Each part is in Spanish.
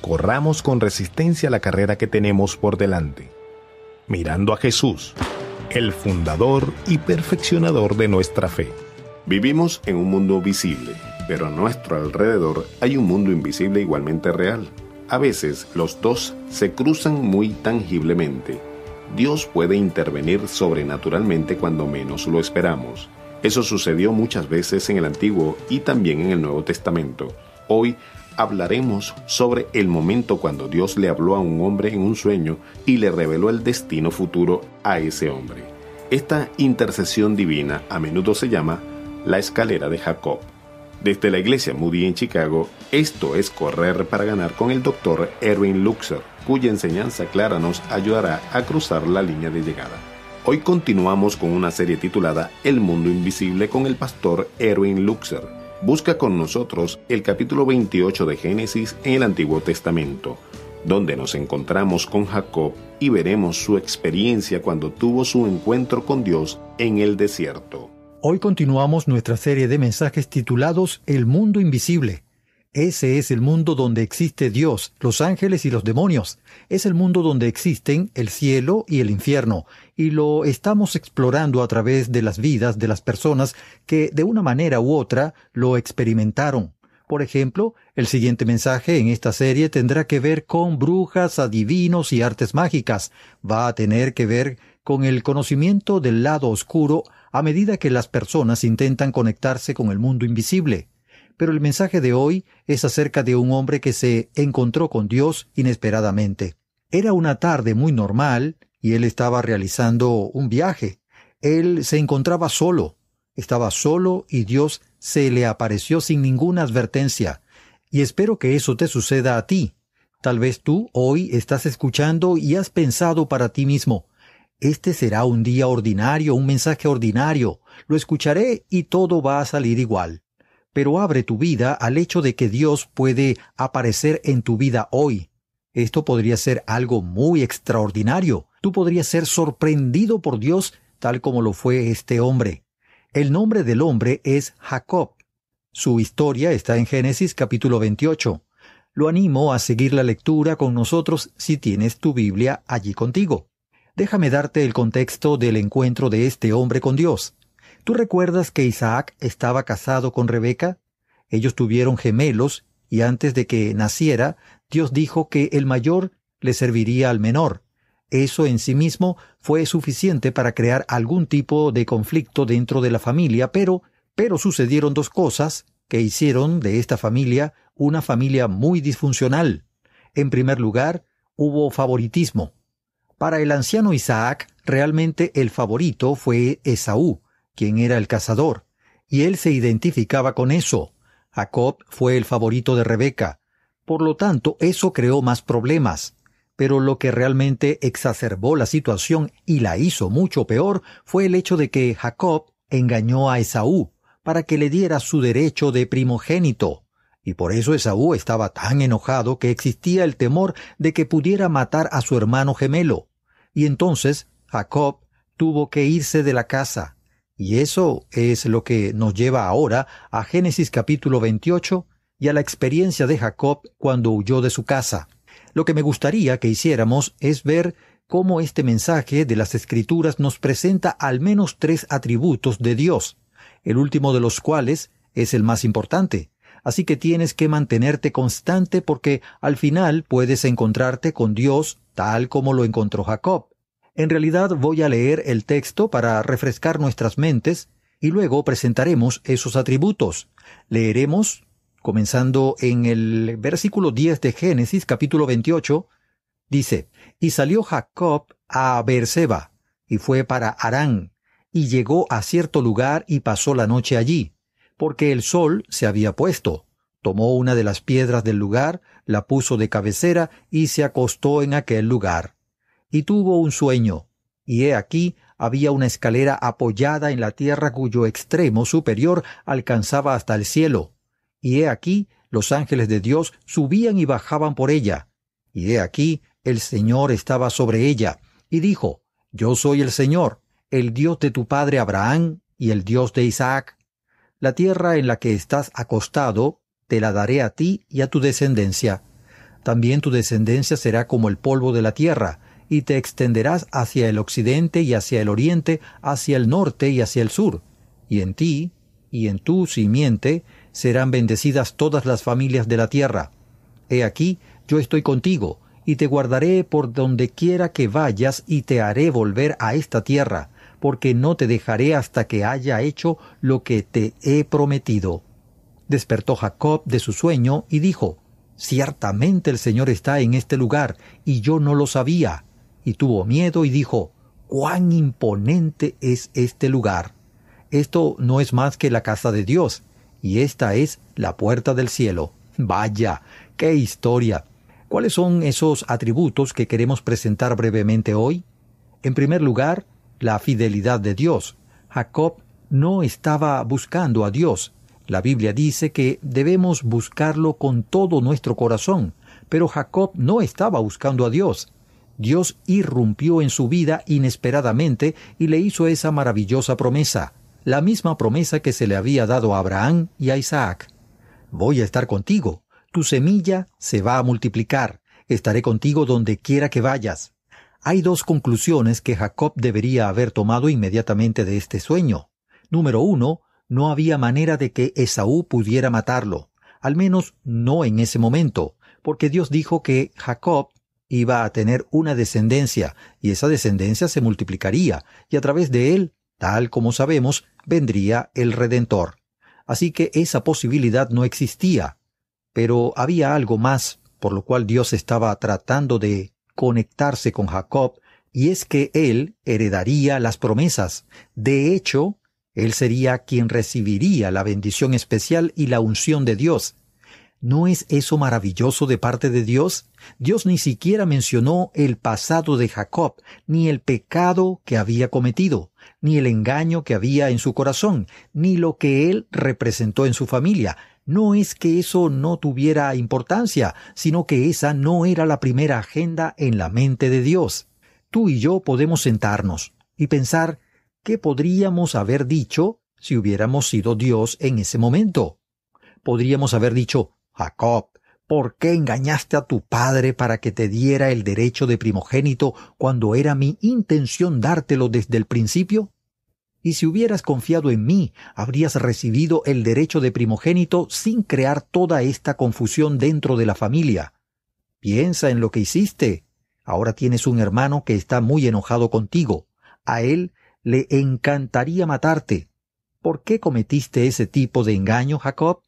corramos con resistencia la carrera que tenemos por delante, mirando a Jesús, el fundador y perfeccionador de nuestra fe. Vivimos en un mundo visible, pero a nuestro alrededor hay un mundo invisible igualmente real. A veces los dos se cruzan muy tangiblemente. Dios puede intervenir sobrenaturalmente cuando menos lo esperamos. Eso sucedió muchas veces en el Antiguo y también en el Nuevo Testamento. Hoy hablaremos sobre el momento cuando Dios le habló a un hombre en un sueño y le reveló el destino futuro a ese hombre. Esta intercesión divina a menudo se llama la escalera de Jacob. Desde la iglesia Moody en Chicago, esto es Correr para Ganar con el doctor Erwin Luxer, cuya enseñanza clara nos ayudará a cruzar la línea de llegada. Hoy continuamos con una serie titulada El mundo invisible con el pastor Erwin Luxer, busca con nosotros el capítulo 28 de Génesis en el Antiguo Testamento, donde nos encontramos con Jacob y veremos su experiencia cuando tuvo su encuentro con Dios en el desierto. Hoy continuamos nuestra serie de mensajes titulados El mundo invisible ese es el mundo donde existe Dios, los ángeles y los demonios. Es el mundo donde existen el cielo y el infierno, y lo estamos explorando a través de las vidas de las personas que de una manera u otra lo experimentaron. Por ejemplo, el siguiente mensaje en esta serie tendrá que ver con brujas, adivinos y artes mágicas. Va a tener que ver con el conocimiento del lado oscuro a medida que las personas intentan conectarse con el mundo invisible pero el mensaje de hoy es acerca de un hombre que se encontró con Dios inesperadamente. Era una tarde muy normal y él estaba realizando un viaje. Él se encontraba solo, estaba solo y Dios se le apareció sin ninguna advertencia. Y espero que eso te suceda a ti. Tal vez tú hoy estás escuchando y has pensado para ti mismo, este será un día ordinario, un mensaje ordinario, lo escucharé y todo va a salir igual pero abre tu vida al hecho de que Dios puede aparecer en tu vida hoy. Esto podría ser algo muy extraordinario. Tú podrías ser sorprendido por Dios tal como lo fue este hombre. El nombre del hombre es Jacob. Su historia está en Génesis capítulo 28. Lo animo a seguir la lectura con nosotros si tienes tu Biblia allí contigo. Déjame darte el contexto del encuentro de este hombre con Dios. ¿Tú recuerdas que Isaac estaba casado con Rebeca? Ellos tuvieron gemelos y antes de que naciera, Dios dijo que el mayor le serviría al menor. Eso en sí mismo fue suficiente para crear algún tipo de conflicto dentro de la familia, pero, pero sucedieron dos cosas que hicieron de esta familia una familia muy disfuncional. En primer lugar, hubo favoritismo. Para el anciano Isaac, realmente el favorito fue Esaú, quién era el cazador, y él se identificaba con eso. Jacob fue el favorito de Rebeca. Por lo tanto, eso creó más problemas. Pero lo que realmente exacerbó la situación y la hizo mucho peor fue el hecho de que Jacob engañó a Esaú para que le diera su derecho de primogénito. Y por eso Esaú estaba tan enojado que existía el temor de que pudiera matar a su hermano gemelo. Y entonces Jacob tuvo que irse de la casa, y eso es lo que nos lleva ahora a Génesis capítulo 28 y a la experiencia de Jacob cuando huyó de su casa. Lo que me gustaría que hiciéramos es ver cómo este mensaje de las Escrituras nos presenta al menos tres atributos de Dios, el último de los cuales es el más importante. Así que tienes que mantenerte constante porque al final puedes encontrarte con Dios tal como lo encontró Jacob. En realidad voy a leer el texto para refrescar nuestras mentes y luego presentaremos esos atributos. Leeremos, comenzando en el versículo 10 de Génesis capítulo 28, dice, Y salió Jacob a Berseba, y fue para Arán, y llegó a cierto lugar y pasó la noche allí, porque el sol se había puesto. Tomó una de las piedras del lugar, la puso de cabecera y se acostó en aquel lugar y tuvo un sueño, y he aquí había una escalera apoyada en la tierra cuyo extremo superior alcanzaba hasta el cielo, y he aquí los ángeles de Dios subían y bajaban por ella, y he aquí el Señor estaba sobre ella, y dijo, Yo soy el Señor, el Dios de tu padre Abraham y el Dios de Isaac. La tierra en la que estás acostado te la daré a ti y a tu descendencia. También tu descendencia será como el polvo de la tierra, y te extenderás hacia el occidente y hacia el oriente, hacia el norte y hacia el sur. Y en ti, y en tu simiente, serán bendecidas todas las familias de la tierra. He aquí, yo estoy contigo, y te guardaré por donde quiera que vayas, y te haré volver a esta tierra, porque no te dejaré hasta que haya hecho lo que te he prometido. Despertó Jacob de su sueño y dijo, Ciertamente el Señor está en este lugar, y yo no lo sabía y tuvo miedo y dijo, cuán imponente es este lugar. Esto no es más que la casa de Dios, y esta es la puerta del cielo. Vaya, qué historia. ¿Cuáles son esos atributos que queremos presentar brevemente hoy? En primer lugar, la fidelidad de Dios. Jacob no estaba buscando a Dios. La Biblia dice que debemos buscarlo con todo nuestro corazón, pero Jacob no estaba buscando a Dios. Dios irrumpió en su vida inesperadamente y le hizo esa maravillosa promesa, la misma promesa que se le había dado a Abraham y a Isaac. Voy a estar contigo, tu semilla se va a multiplicar, estaré contigo donde quiera que vayas. Hay dos conclusiones que Jacob debería haber tomado inmediatamente de este sueño. Número uno, no había manera de que Esaú pudiera matarlo, al menos no en ese momento, porque Dios dijo que Jacob iba a tener una descendencia, y esa descendencia se multiplicaría, y a través de él, tal como sabemos, vendría el Redentor. Así que esa posibilidad no existía. Pero había algo más por lo cual Dios estaba tratando de conectarse con Jacob, y es que él heredaría las promesas. De hecho, él sería quien recibiría la bendición especial y la unción de Dios, ¿No es eso maravilloso de parte de Dios? Dios ni siquiera mencionó el pasado de Jacob, ni el pecado que había cometido, ni el engaño que había en su corazón, ni lo que él representó en su familia. No es que eso no tuviera importancia, sino que esa no era la primera agenda en la mente de Dios. Tú y yo podemos sentarnos y pensar qué podríamos haber dicho si hubiéramos sido Dios en ese momento. Podríamos haber dicho, Jacob, ¿por qué engañaste a tu padre para que te diera el derecho de primogénito cuando era mi intención dártelo desde el principio? Y si hubieras confiado en mí, habrías recibido el derecho de primogénito sin crear toda esta confusión dentro de la familia. Piensa en lo que hiciste. Ahora tienes un hermano que está muy enojado contigo. A él le encantaría matarte. ¿Por qué cometiste ese tipo de engaño, Jacob?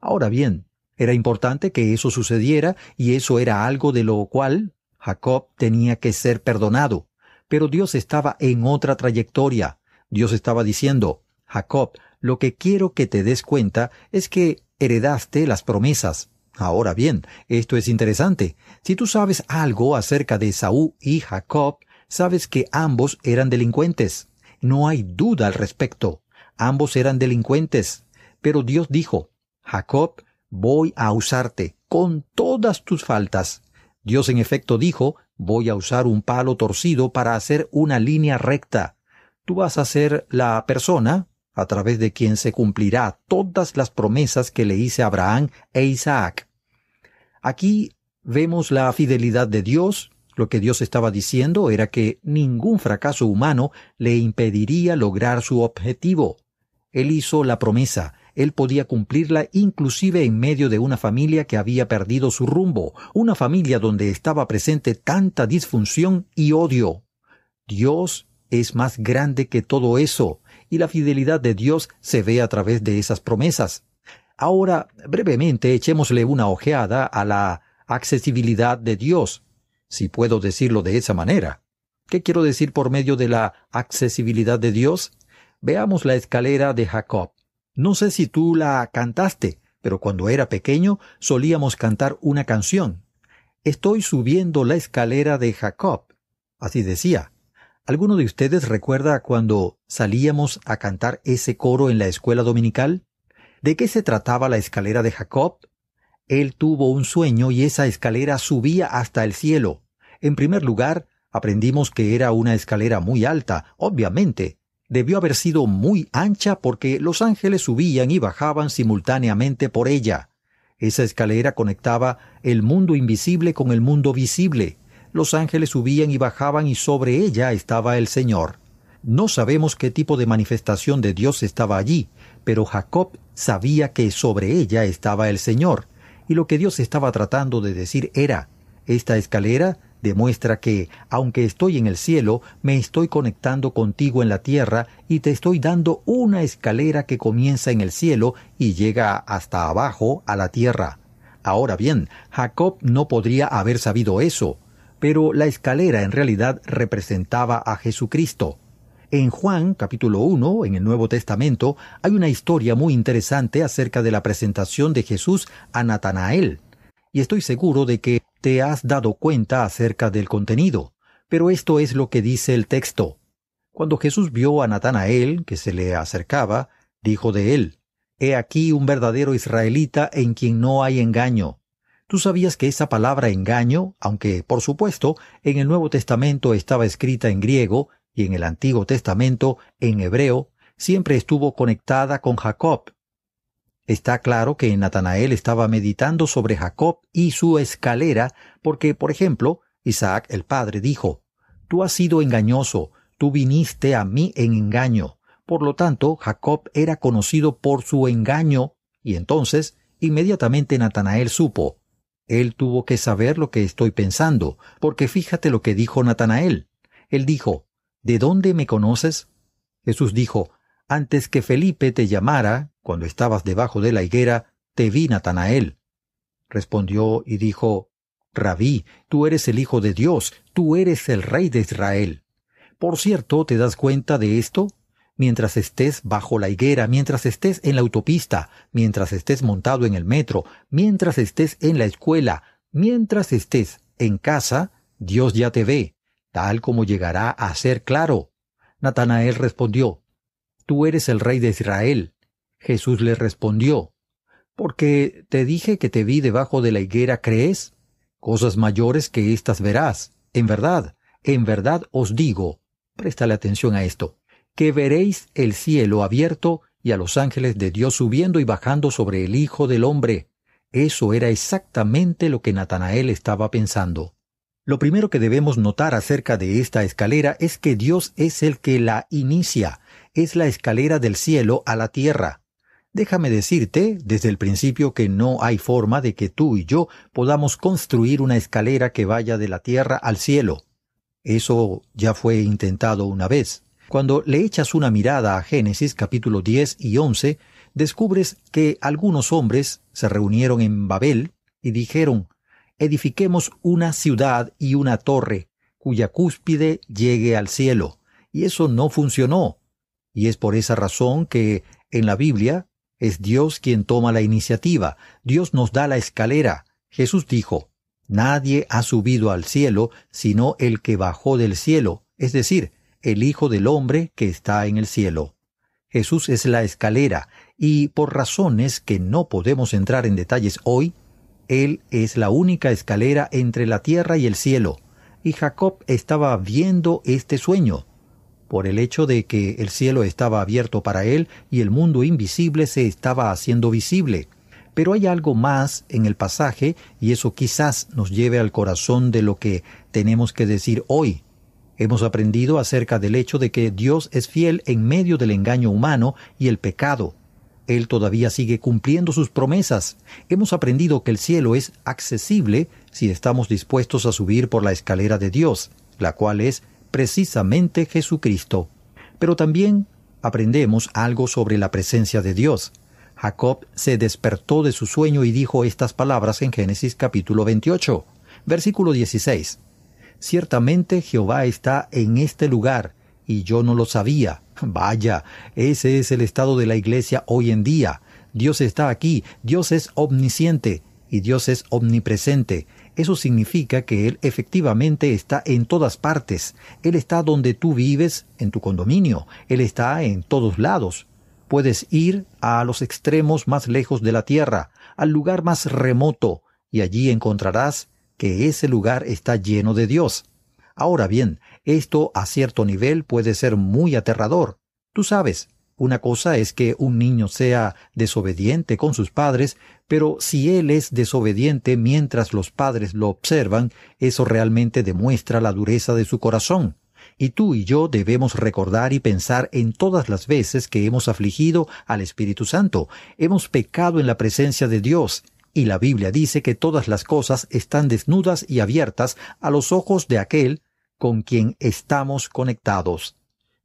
Ahora bien, era importante que eso sucediera y eso era algo de lo cual Jacob tenía que ser perdonado. Pero Dios estaba en otra trayectoria. Dios estaba diciendo, Jacob, lo que quiero que te des cuenta es que heredaste las promesas. Ahora bien, esto es interesante. Si tú sabes algo acerca de Saúl y Jacob, sabes que ambos eran delincuentes. No hay duda al respecto. Ambos eran delincuentes. Pero Dios dijo, Jacob voy a usarte con todas tus faltas. Dios en efecto dijo, voy a usar un palo torcido para hacer una línea recta. Tú vas a ser la persona a través de quien se cumplirá todas las promesas que le hice a Abraham e Isaac. Aquí vemos la fidelidad de Dios. Lo que Dios estaba diciendo era que ningún fracaso humano le impediría lograr su objetivo. Él hizo la promesa, él podía cumplirla inclusive en medio de una familia que había perdido su rumbo, una familia donde estaba presente tanta disfunción y odio. Dios es más grande que todo eso, y la fidelidad de Dios se ve a través de esas promesas. Ahora, brevemente, echémosle una ojeada a la accesibilidad de Dios, si puedo decirlo de esa manera. ¿Qué quiero decir por medio de la accesibilidad de Dios? Veamos la escalera de Jacob. No sé si tú la cantaste, pero cuando era pequeño solíamos cantar una canción. Estoy subiendo la escalera de Jacob. Así decía. ¿Alguno de ustedes recuerda cuando salíamos a cantar ese coro en la escuela dominical? ¿De qué se trataba la escalera de Jacob? Él tuvo un sueño y esa escalera subía hasta el cielo. En primer lugar, aprendimos que era una escalera muy alta, obviamente, debió haber sido muy ancha porque los ángeles subían y bajaban simultáneamente por ella. Esa escalera conectaba el mundo invisible con el mundo visible. Los ángeles subían y bajaban y sobre ella estaba el Señor. No sabemos qué tipo de manifestación de Dios estaba allí, pero Jacob sabía que sobre ella estaba el Señor, y lo que Dios estaba tratando de decir era, esta escalera demuestra que, aunque estoy en el cielo, me estoy conectando contigo en la tierra y te estoy dando una escalera que comienza en el cielo y llega hasta abajo a la tierra. Ahora bien, Jacob no podría haber sabido eso, pero la escalera en realidad representaba a Jesucristo. En Juan capítulo 1, en el Nuevo Testamento, hay una historia muy interesante acerca de la presentación de Jesús a Natanael. Y estoy seguro de que te has dado cuenta acerca del contenido, pero esto es lo que dice el texto. Cuando Jesús vio a Natanael, que se le acercaba, dijo de él, He aquí un verdadero israelita en quien no hay engaño. ¿Tú sabías que esa palabra engaño, aunque por supuesto en el Nuevo Testamento estaba escrita en griego y en el Antiguo Testamento en hebreo, siempre estuvo conectada con Jacob, Está claro que Natanael estaba meditando sobre Jacob y su escalera, porque, por ejemplo, Isaac el padre dijo, Tú has sido engañoso, tú viniste a mí en engaño. Por lo tanto, Jacob era conocido por su engaño, y entonces, inmediatamente Natanael supo. Él tuvo que saber lo que estoy pensando, porque fíjate lo que dijo Natanael. Él dijo, ¿De dónde me conoces? Jesús dijo, Antes que Felipe te llamara, cuando estabas debajo de la higuera, te vi, Natanael. Respondió y dijo, Rabí, tú eres el Hijo de Dios, tú eres el Rey de Israel. Por cierto, ¿te das cuenta de esto? Mientras estés bajo la higuera, mientras estés en la autopista, mientras estés montado en el metro, mientras estés en la escuela, mientras estés en casa, Dios ya te ve, tal como llegará a ser claro. Natanael respondió, Tú eres el Rey de Israel. Jesús le respondió, Porque te dije que te vi debajo de la higuera, ¿crees? Cosas mayores que estas verás. En verdad, en verdad os digo, préstale atención a esto, que veréis el cielo abierto y a los ángeles de Dios subiendo y bajando sobre el Hijo del Hombre. Eso era exactamente lo que Natanael estaba pensando. Lo primero que debemos notar acerca de esta escalera es que Dios es el que la inicia, es la escalera del cielo a la tierra. Déjame decirte desde el principio que no hay forma de que tú y yo podamos construir una escalera que vaya de la tierra al cielo. Eso ya fue intentado una vez. Cuando le echas una mirada a Génesis capítulo 10 y 11, descubres que algunos hombres se reunieron en Babel y dijeron, edifiquemos una ciudad y una torre cuya cúspide llegue al cielo. Y eso no funcionó. Y es por esa razón que en la Biblia es Dios quien toma la iniciativa, Dios nos da la escalera. Jesús dijo, Nadie ha subido al cielo sino el que bajó del cielo, es decir, el Hijo del Hombre que está en el cielo. Jesús es la escalera, y por razones que no podemos entrar en detalles hoy, Él es la única escalera entre la tierra y el cielo, y Jacob estaba viendo este sueño por el hecho de que el cielo estaba abierto para él y el mundo invisible se estaba haciendo visible. Pero hay algo más en el pasaje y eso quizás nos lleve al corazón de lo que tenemos que decir hoy. Hemos aprendido acerca del hecho de que Dios es fiel en medio del engaño humano y el pecado. Él todavía sigue cumpliendo sus promesas. Hemos aprendido que el cielo es accesible si estamos dispuestos a subir por la escalera de Dios, la cual es precisamente Jesucristo. Pero también aprendemos algo sobre la presencia de Dios. Jacob se despertó de su sueño y dijo estas palabras en Génesis capítulo 28, versículo 16. Ciertamente Jehová está en este lugar, y yo no lo sabía. Vaya, ese es el estado de la iglesia hoy en día. Dios está aquí, Dios es omnisciente, y Dios es omnipresente, eso significa que Él efectivamente está en todas partes. Él está donde tú vives, en tu condominio. Él está en todos lados. Puedes ir a los extremos más lejos de la tierra, al lugar más remoto, y allí encontrarás que ese lugar está lleno de Dios. Ahora bien, esto a cierto nivel puede ser muy aterrador. Tú sabes, una cosa es que un niño sea desobediente con sus padres, pero si él es desobediente mientras los padres lo observan, eso realmente demuestra la dureza de su corazón. Y tú y yo debemos recordar y pensar en todas las veces que hemos afligido al Espíritu Santo, hemos pecado en la presencia de Dios, y la Biblia dice que todas las cosas están desnudas y abiertas a los ojos de aquel con quien estamos conectados.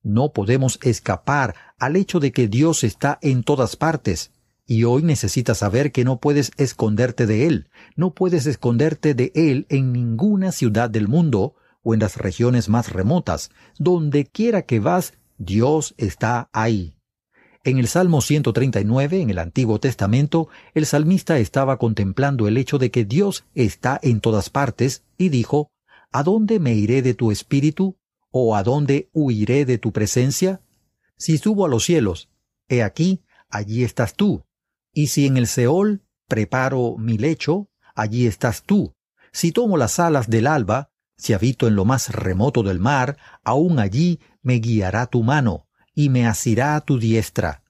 No podemos escapar al hecho de que Dios está en todas partes, y hoy necesitas saber que no puedes esconderte de Él, no puedes esconderte de Él en ninguna ciudad del mundo o en las regiones más remotas, donde quiera que vas, Dios está ahí. En el Salmo 139, en el Antiguo Testamento, el salmista estaba contemplando el hecho de que Dios está en todas partes y dijo, ¿A dónde me iré de tu espíritu? ¿O a dónde huiré de tu presencia? Si subo a los cielos, he aquí, allí estás tú. Y si en el Seol preparo mi lecho, allí estás tú. Si tomo las alas del alba, si habito en lo más remoto del mar, aún allí me guiará tu mano, y me asirá tu diestra.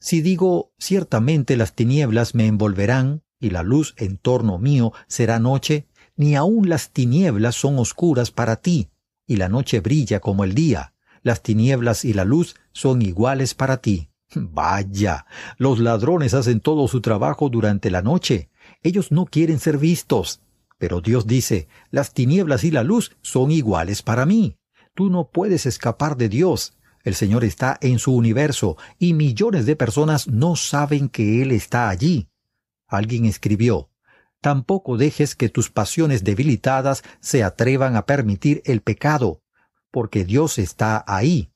Si digo, ciertamente las tinieblas me envolverán, y la luz en torno mío será noche, ni aun las tinieblas son oscuras para ti, y la noche brilla como el día las tinieblas y la luz son iguales para ti. Vaya, los ladrones hacen todo su trabajo durante la noche. Ellos no quieren ser vistos. Pero Dios dice, las tinieblas y la luz son iguales para mí. Tú no puedes escapar de Dios. El Señor está en su universo y millones de personas no saben que Él está allí. Alguien escribió, Tampoco dejes que tus pasiones debilitadas se atrevan a permitir el pecado, porque Dios está ahí.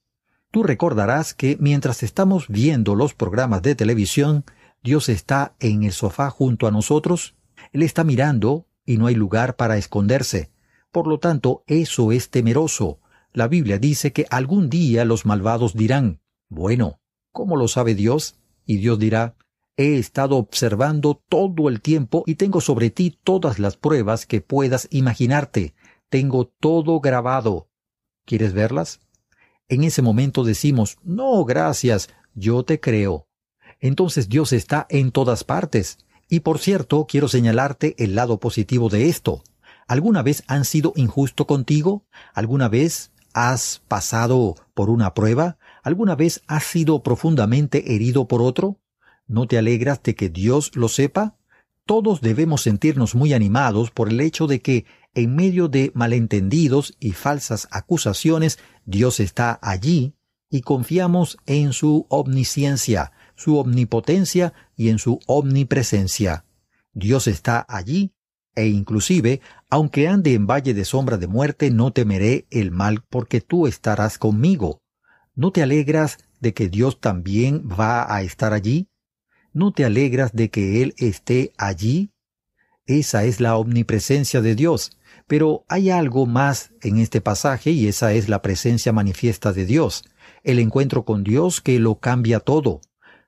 Tú recordarás que mientras estamos viendo los programas de televisión, Dios está en el sofá junto a nosotros, Él está mirando y no hay lugar para esconderse. Por lo tanto, eso es temeroso. La Biblia dice que algún día los malvados dirán, bueno, ¿cómo lo sabe Dios? Y Dios dirá, he estado observando todo el tiempo y tengo sobre ti todas las pruebas que puedas imaginarte. Tengo todo grabado. ¿Quieres verlas? En ese momento decimos, no, gracias, yo te creo. Entonces Dios está en todas partes. Y por cierto, quiero señalarte el lado positivo de esto. ¿Alguna vez han sido injusto contigo? ¿Alguna vez has pasado por una prueba? ¿Alguna vez has sido profundamente herido por otro? ¿No te alegras de que Dios lo sepa? Todos debemos sentirnos muy animados por el hecho de que en medio de malentendidos y falsas acusaciones, Dios está allí y confiamos en su omnisciencia, su omnipotencia y en su omnipresencia. Dios está allí e inclusive, aunque ande en valle de sombra de muerte, no temeré el mal porque tú estarás conmigo. ¿No te alegras de que Dios también va a estar allí? ¿No te alegras de que Él esté allí? Esa es la omnipresencia de Dios, pero hay algo más en este pasaje y esa es la presencia manifiesta de Dios, el encuentro con Dios que lo cambia todo.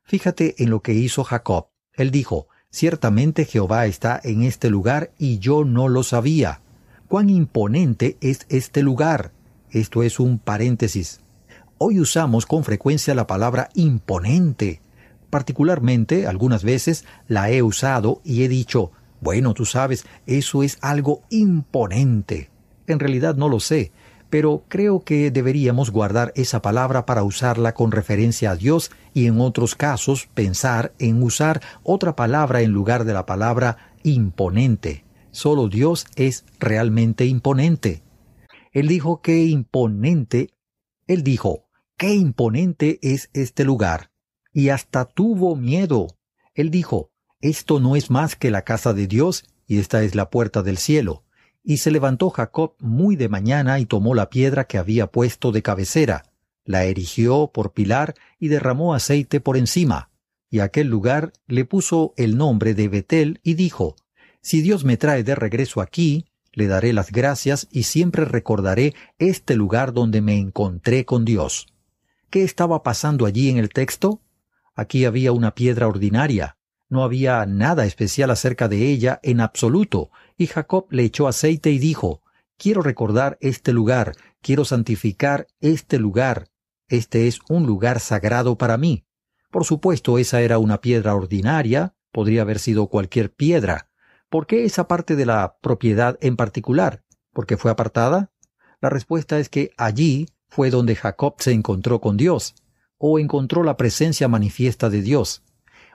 Fíjate en lo que hizo Jacob. Él dijo, Ciertamente Jehová está en este lugar y yo no lo sabía. ¿Cuán imponente es este lugar? Esto es un paréntesis. Hoy usamos con frecuencia la palabra imponente. Particularmente, algunas veces la he usado y he dicho, bueno, tú sabes, eso es algo imponente. En realidad no lo sé, pero creo que deberíamos guardar esa palabra para usarla con referencia a Dios y en otros casos pensar en usar otra palabra en lugar de la palabra imponente. Solo Dios es realmente imponente. Él dijo «¡Qué imponente, él dijo, qué imponente es este lugar. Y hasta tuvo miedo. Él dijo, esto no es más que la casa de Dios, y esta es la puerta del cielo. Y se levantó Jacob muy de mañana y tomó la piedra que había puesto de cabecera, la erigió por pilar y derramó aceite por encima. Y aquel lugar le puso el nombre de Betel y dijo, Si Dios me trae de regreso aquí, le daré las gracias y siempre recordaré este lugar donde me encontré con Dios. ¿Qué estaba pasando allí en el texto? Aquí había una piedra ordinaria, no había nada especial acerca de ella en absoluto, y Jacob le echó aceite y dijo, Quiero recordar este lugar, quiero santificar este lugar, este es un lugar sagrado para mí. Por supuesto, esa era una piedra ordinaria, podría haber sido cualquier piedra. ¿Por qué esa parte de la propiedad en particular? ¿Porque fue apartada? La respuesta es que allí fue donde Jacob se encontró con Dios, o encontró la presencia manifiesta de Dios.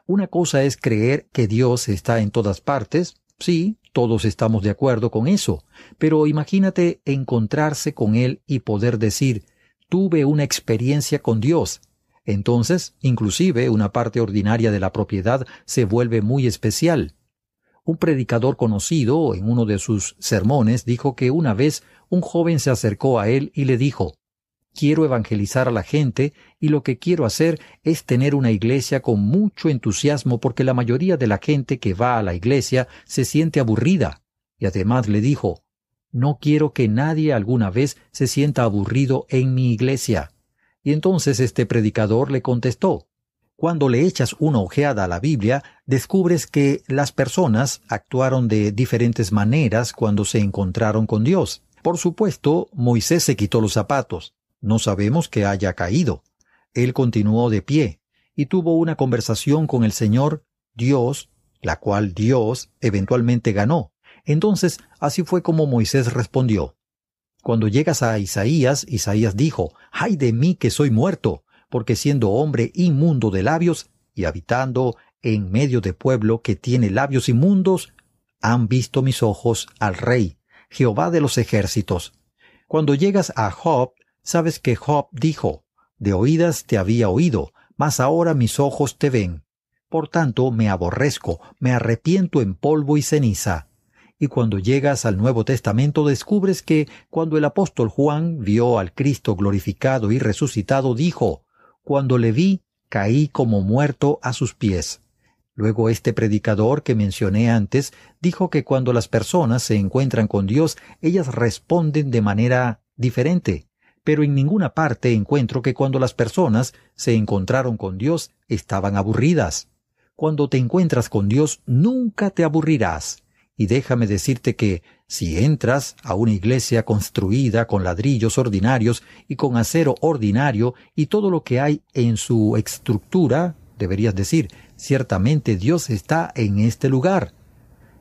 Una cosa es creer que Dios está en todas partes, sí, todos estamos de acuerdo con eso, pero imagínate encontrarse con Él y poder decir, tuve una experiencia con Dios. Entonces, inclusive, una parte ordinaria de la propiedad se vuelve muy especial. Un predicador conocido en uno de sus sermones dijo que una vez un joven se acercó a él y le dijo, Quiero evangelizar a la gente y lo que quiero hacer es tener una iglesia con mucho entusiasmo porque la mayoría de la gente que va a la iglesia se siente aburrida. Y además le dijo, no quiero que nadie alguna vez se sienta aburrido en mi iglesia. Y entonces este predicador le contestó, cuando le echas una ojeada a la Biblia, descubres que las personas actuaron de diferentes maneras cuando se encontraron con Dios. Por supuesto, Moisés se quitó los zapatos, no sabemos que haya caído. Él continuó de pie y tuvo una conversación con el Señor Dios, la cual Dios eventualmente ganó. Entonces, así fue como Moisés respondió. Cuando llegas a Isaías, Isaías dijo, ¡ay de mí que soy muerto! Porque siendo hombre inmundo de labios y habitando en medio de pueblo que tiene labios inmundos, han visto mis ojos al Rey, Jehová de los ejércitos. Cuando llegas a Job, Sabes que Job dijo, De oídas te había oído, mas ahora mis ojos te ven. Por tanto, me aborrezco, me arrepiento en polvo y ceniza. Y cuando llegas al Nuevo Testamento descubres que, cuando el apóstol Juan vio al Cristo glorificado y resucitado, dijo, Cuando le vi, caí como muerto a sus pies. Luego este predicador que mencioné antes dijo que cuando las personas se encuentran con Dios, ellas responden de manera diferente pero en ninguna parte encuentro que cuando las personas se encontraron con Dios estaban aburridas. Cuando te encuentras con Dios nunca te aburrirás. Y déjame decirte que, si entras a una iglesia construida con ladrillos ordinarios y con acero ordinario y todo lo que hay en su estructura, deberías decir, ciertamente Dios está en este lugar.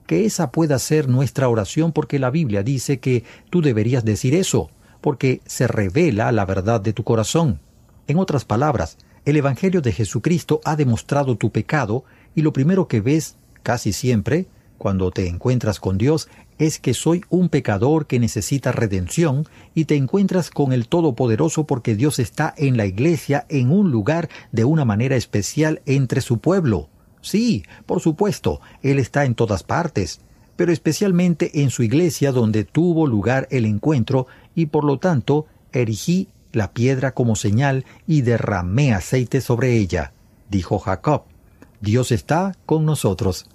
Que esa pueda ser nuestra oración porque la Biblia dice que tú deberías decir eso porque se revela la verdad de tu corazón. En otras palabras, el Evangelio de Jesucristo ha demostrado tu pecado y lo primero que ves, casi siempre, cuando te encuentras con Dios, es que soy un pecador que necesita redención y te encuentras con el Todopoderoso porque Dios está en la iglesia en un lugar de una manera especial entre su pueblo. Sí, por supuesto, Él está en todas partes, pero especialmente en su iglesia donde tuvo lugar el encuentro y por lo tanto erigí la piedra como señal y derramé aceite sobre ella. Dijo Jacob, Dios está con nosotros.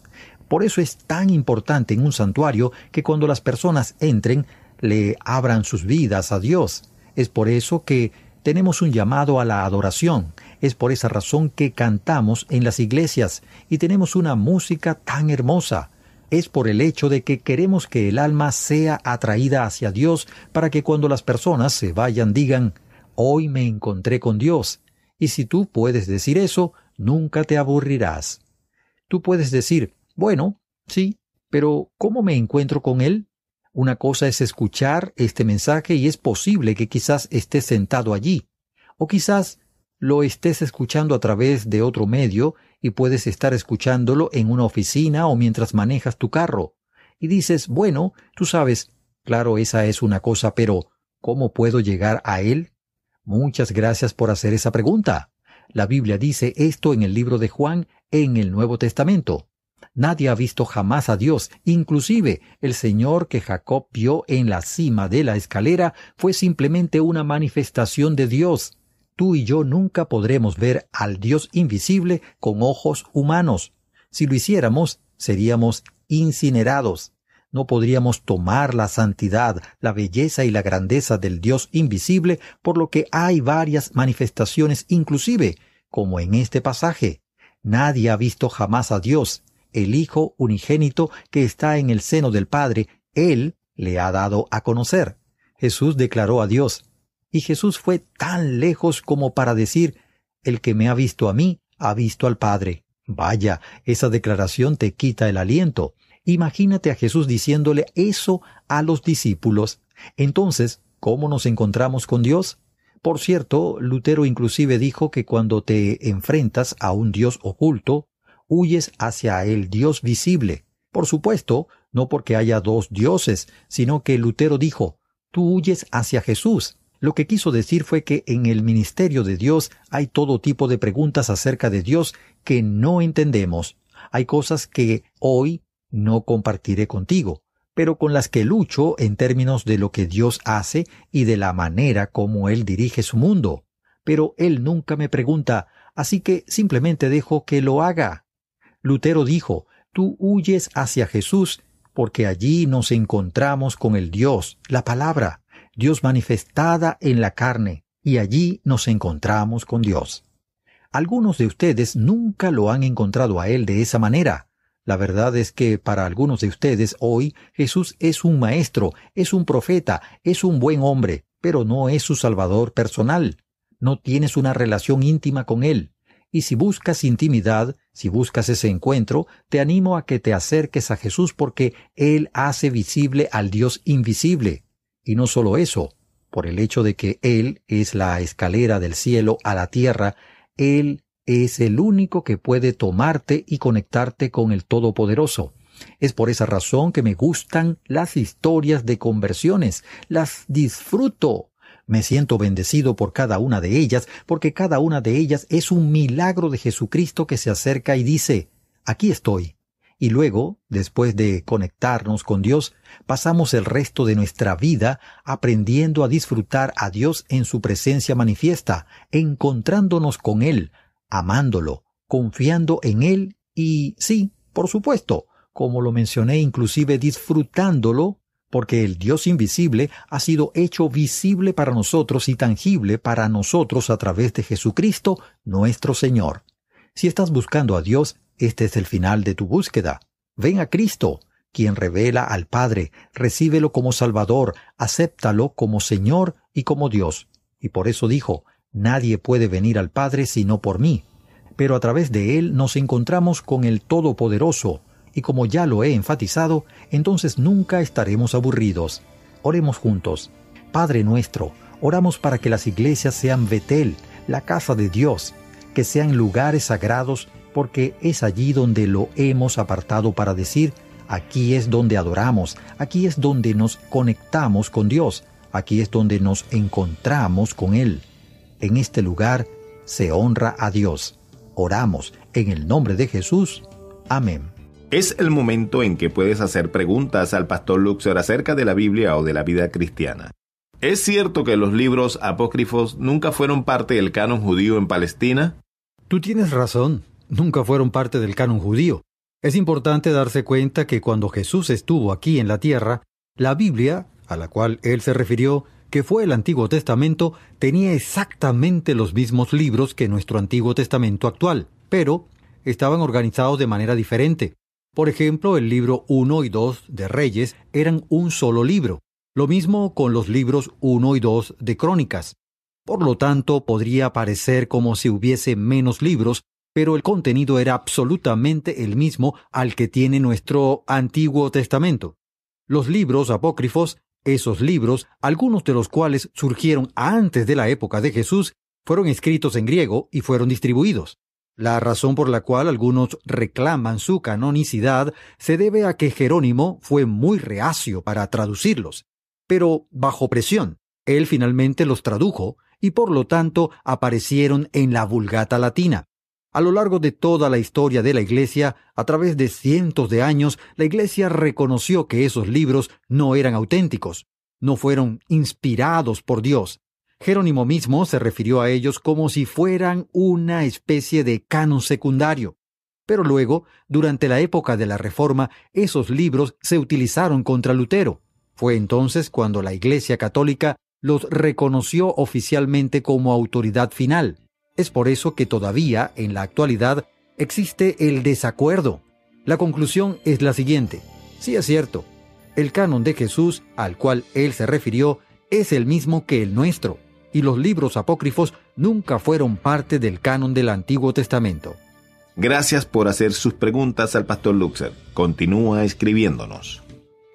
Por eso es tan importante en un santuario que cuando las personas entren, le abran sus vidas a Dios. Es por eso que tenemos un llamado a la adoración. Es por esa razón que cantamos en las iglesias y tenemos una música tan hermosa es por el hecho de que queremos que el alma sea atraída hacia Dios para que cuando las personas se vayan digan, hoy me encontré con Dios. Y si tú puedes decir eso, nunca te aburrirás. Tú puedes decir, bueno, sí, pero ¿cómo me encuentro con Él? Una cosa es escuchar este mensaje y es posible que quizás estés sentado allí, o quizás lo estés escuchando a través de otro medio y puedes estar escuchándolo en una oficina o mientras manejas tu carro. Y dices, bueno, tú sabes, claro, esa es una cosa, pero ¿cómo puedo llegar a Él? Muchas gracias por hacer esa pregunta. La Biblia dice esto en el libro de Juan en el Nuevo Testamento. Nadie ha visto jamás a Dios, inclusive el Señor que Jacob vio en la cima de la escalera fue simplemente una manifestación de Dios tú y yo nunca podremos ver al Dios invisible con ojos humanos. Si lo hiciéramos, seríamos incinerados. No podríamos tomar la santidad, la belleza y la grandeza del Dios invisible, por lo que hay varias manifestaciones inclusive, como en este pasaje. Nadie ha visto jamás a Dios, el Hijo unigénito que está en el seno del Padre, Él le ha dado a conocer. Jesús declaró a Dios, y Jesús fue tan lejos como para decir, El que me ha visto a mí, ha visto al Padre. Vaya, esa declaración te quita el aliento. Imagínate a Jesús diciéndole eso a los discípulos. Entonces, ¿cómo nos encontramos con Dios? Por cierto, Lutero inclusive dijo que cuando te enfrentas a un Dios oculto, huyes hacia el Dios visible. Por supuesto, no porque haya dos dioses, sino que Lutero dijo, tú huyes hacia Jesús, lo que quiso decir fue que en el ministerio de Dios hay todo tipo de preguntas acerca de Dios que no entendemos. Hay cosas que hoy no compartiré contigo, pero con las que lucho en términos de lo que Dios hace y de la manera como Él dirige su mundo. Pero Él nunca me pregunta, así que simplemente dejo que lo haga. Lutero dijo, tú huyes hacia Jesús porque allí nos encontramos con el Dios, la palabra. Dios manifestada en la carne, y allí nos encontramos con Dios. Algunos de ustedes nunca lo han encontrado a Él de esa manera. La verdad es que para algunos de ustedes hoy Jesús es un maestro, es un profeta, es un buen hombre, pero no es su Salvador personal. No tienes una relación íntima con Él. Y si buscas intimidad, si buscas ese encuentro, te animo a que te acerques a Jesús porque Él hace visible al Dios invisible. Y no solo eso, por el hecho de que Él es la escalera del cielo a la tierra, Él es el único que puede tomarte y conectarte con el Todopoderoso. Es por esa razón que me gustan las historias de conversiones, las disfruto. Me siento bendecido por cada una de ellas, porque cada una de ellas es un milagro de Jesucristo que se acerca y dice, aquí estoy, y luego, después de conectarnos con Dios, pasamos el resto de nuestra vida aprendiendo a disfrutar a Dios en su presencia manifiesta, encontrándonos con Él, amándolo, confiando en Él y, sí, por supuesto, como lo mencioné, inclusive disfrutándolo, porque el Dios invisible ha sido hecho visible para nosotros y tangible para nosotros a través de Jesucristo, nuestro Señor. Si estás buscando a Dios, este es el final de tu búsqueda. Ven a Cristo, quien revela al Padre, recíbelo como Salvador, acéptalo como Señor y como Dios. Y por eso dijo, Nadie puede venir al Padre sino por mí. Pero a través de Él nos encontramos con el Todopoderoso, y como ya lo he enfatizado, entonces nunca estaremos aburridos. Oremos juntos. Padre nuestro, oramos para que las iglesias sean Betel, la casa de Dios, que sean lugares sagrados porque es allí donde lo hemos apartado para decir, aquí es donde adoramos, aquí es donde nos conectamos con Dios, aquí es donde nos encontramos con Él. En este lugar se honra a Dios. Oramos en el nombre de Jesús. Amén. Es el momento en que puedes hacer preguntas al pastor Luxor acerca de la Biblia o de la vida cristiana. ¿Es cierto que los libros apócrifos nunca fueron parte del canon judío en Palestina? Tú tienes razón nunca fueron parte del canon judío. Es importante darse cuenta que cuando Jesús estuvo aquí en la tierra, la Biblia, a la cual él se refirió, que fue el Antiguo Testamento, tenía exactamente los mismos libros que nuestro Antiguo Testamento actual, pero estaban organizados de manera diferente. Por ejemplo, el libro 1 y 2 de Reyes eran un solo libro, lo mismo con los libros 1 y 2 de Crónicas. Por lo tanto, podría parecer como si hubiese menos libros pero el contenido era absolutamente el mismo al que tiene nuestro Antiguo Testamento. Los libros apócrifos, esos libros, algunos de los cuales surgieron antes de la época de Jesús, fueron escritos en griego y fueron distribuidos. La razón por la cual algunos reclaman su canonicidad se debe a que Jerónimo fue muy reacio para traducirlos, pero bajo presión, él finalmente los tradujo y por lo tanto aparecieron en la Vulgata Latina. A lo largo de toda la historia de la Iglesia, a través de cientos de años, la Iglesia reconoció que esos libros no eran auténticos, no fueron inspirados por Dios. Jerónimo mismo se refirió a ellos como si fueran una especie de canon secundario. Pero luego, durante la época de la Reforma, esos libros se utilizaron contra Lutero. Fue entonces cuando la Iglesia Católica los reconoció oficialmente como autoridad final. Es por eso que todavía, en la actualidad, existe el desacuerdo. La conclusión es la siguiente. Sí es cierto, el canon de Jesús al cual él se refirió es el mismo que el nuestro, y los libros apócrifos nunca fueron parte del canon del Antiguo Testamento. Gracias por hacer sus preguntas al pastor Luxer. Continúa escribiéndonos.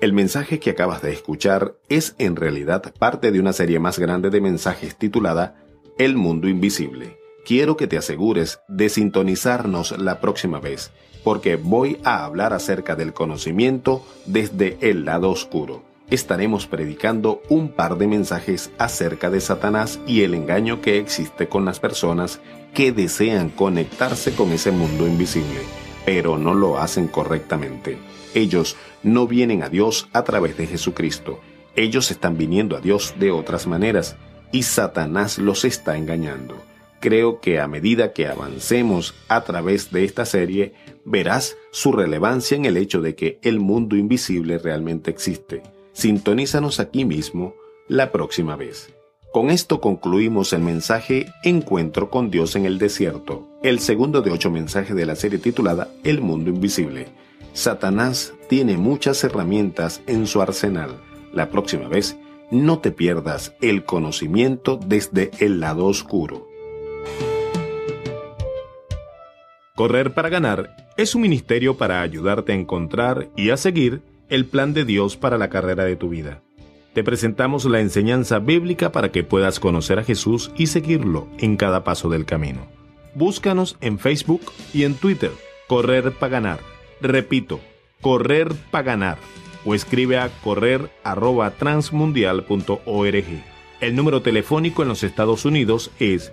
El mensaje que acabas de escuchar es en realidad parte de una serie más grande de mensajes titulada El mundo invisible quiero que te asegures de sintonizarnos la próxima vez, porque voy a hablar acerca del conocimiento desde el lado oscuro. Estaremos predicando un par de mensajes acerca de Satanás y el engaño que existe con las personas que desean conectarse con ese mundo invisible, pero no lo hacen correctamente. Ellos no vienen a Dios a través de Jesucristo. Ellos están viniendo a Dios de otras maneras y Satanás los está engañando creo que a medida que avancemos a través de esta serie, verás su relevancia en el hecho de que el mundo invisible realmente existe. Sintonízanos aquí mismo la próxima vez. Con esto concluimos el mensaje Encuentro con Dios en el Desierto, el segundo de ocho mensajes de la serie titulada El Mundo Invisible. Satanás tiene muchas herramientas en su arsenal. La próxima vez, no te pierdas el conocimiento desde el lado oscuro. Correr para ganar es un ministerio para ayudarte a encontrar y a seguir el plan de Dios para la carrera de tu vida. Te presentamos la enseñanza bíblica para que puedas conocer a Jesús y seguirlo en cada paso del camino. Búscanos en Facebook y en Twitter, Correr para ganar. Repito, Correr para ganar o escribe a correr@transmundial.org. El número telefónico en los Estados Unidos es